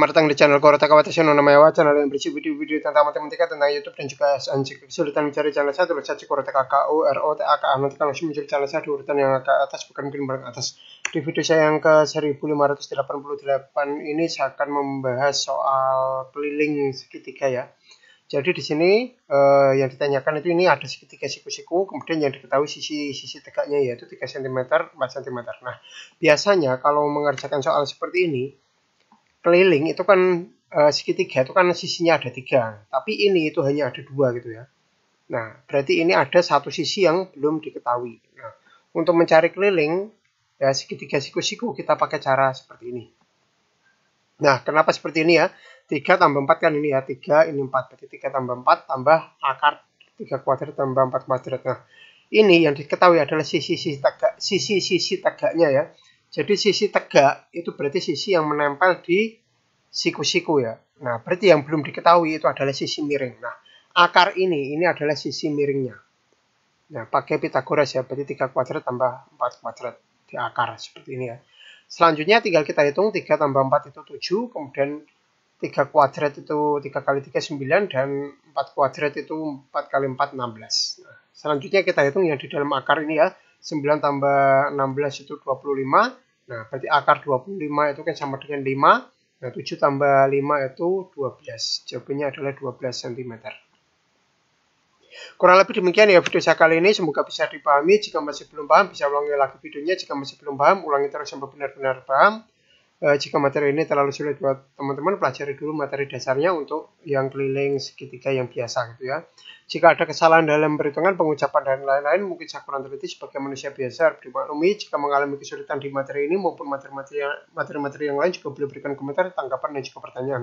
Selamat datang di channel Korotaka Watashi no Namayawa, channel yang berisi video-video tentang matematika, tentang YouTube, dan juga SNC. Kesulitan mencari channel saya, tulis saja Korota K, R, O, T, A, K, A. Nanti kalau langsung muncul channel saya di urutan yang agak atas, bukan mungkin berat atas. Di video saya yang ke 1588 ini, saya akan membahas soal keliling segitiga ya. Jadi di sini eh, yang ditanyakan itu ini ada segitiga siku-siku, kemudian yang diketahui sisi sisi tegaknya yaitu 3 cm, 4 cm. Nah, biasanya kalau mengerjakan soal seperti ini, keliling itu kan uh, eh, segitiga itu kan sisinya ada tiga tapi ini itu hanya ada dua gitu ya nah berarti ini ada satu sisi yang belum diketahui nah untuk mencari keliling ya segitiga siku-siku kita pakai cara seperti ini nah kenapa seperti ini ya tiga tambah empat kan ini ya tiga ini empat berarti tiga tambah empat tambah akar tiga kuadrat tambah empat kuadrat nah ini yang diketahui adalah sisi-sisi tegak sisi-sisi tegaknya ya jadi sisi tegak itu berarti sisi yang menempel di siku-siku ya. Nah, berarti yang belum diketahui itu adalah sisi miring. Nah, akar ini, ini adalah sisi miringnya. Nah, pakai Pitagoras ya, berarti 3 kuadrat tambah 4 kuadrat di akar, seperti ini ya. Selanjutnya tinggal kita hitung 3 tambah 4 itu 7, kemudian 3 kuadrat itu 3 kali 3, 9, dan 4 kuadrat itu 4 kali 4, 16. Nah, selanjutnya kita hitung yang di dalam akar ini ya, 9 tambah 16 itu 25, nah berarti akar 25 itu kan sama dengan 5, Nah, 7 tambah 5 itu 12. Jawabannya adalah 12 cm. Kurang lebih demikian ya video saya kali ini. Semoga bisa dipahami. Jika masih belum paham, bisa ulangi lagi videonya. Jika masih belum paham, ulangi terus sampai benar-benar paham. Eh, jika materi ini terlalu sulit buat teman-teman pelajari dulu materi dasarnya untuk yang keliling segitiga yang biasa gitu ya jika ada kesalahan dalam perhitungan pengucapan dan lain-lain mungkin saya kurang teliti sebagai manusia biasa harus dimaklumi jika mengalami kesulitan di materi ini maupun materi-materi materi-materi yang lain juga boleh berikan komentar tanggapan dan juga pertanyaan